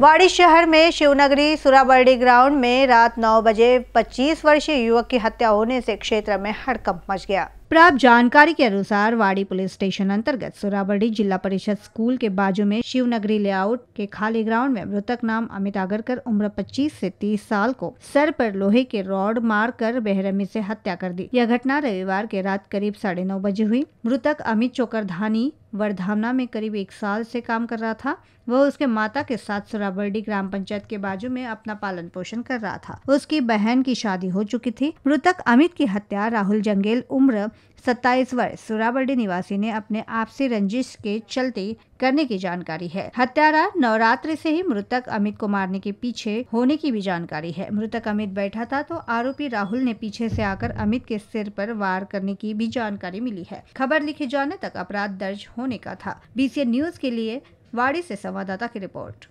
वाड़ी शहर में शिवनगरी सुराबर्डी ग्राउंड में रात 9 बजे 25 वर्षीय युवक की हत्या होने से क्षेत्र में हड़कंप मच गया प्राप्त जानकारी के अनुसार वाड़ी पुलिस स्टेशन अंतर्गत सोराबर्डी जिला परिषद स्कूल के बाजू में शिवनगरी लेआउट के खाली ग्राउंड में मृतक नाम अमित आगरकर उम्र 25 से 30 साल को सर पर लोहे के रॉड मार कर बेहरमी से हत्या कर दी यह घटना रविवार के रात करीब साढ़े नौ बजे हुई मृतक अमित चोकरधानी वर्धामना में करीब एक साल से काम कर रहा था वह उसके माता के साथ सुराबर्डी ग्राम पंचायत के बाजू में अपना पालन पोषण कर रहा था उसकी बहन की शादी हो चुकी थी मृतक अमित की हत्या राहुल जंगेल उम्र सत्ताईस वर्ष सुराबर्डी निवासी ने अपने आपसी रंजिश के चलते करने की जानकारी है हत्यारा नवरात्र से ही मृतक अमित को मारने के पीछे होने की भी जानकारी है मृतक अमित बैठा था तो आरोपी राहुल ने पीछे से आकर अमित के सिर पर वार करने की भी जानकारी मिली है खबर लिखे जाने तक अपराध दर्ज होने का था बीसीएन न्यूज के लिए वाड़ी से संवाददाता की रिपोर्ट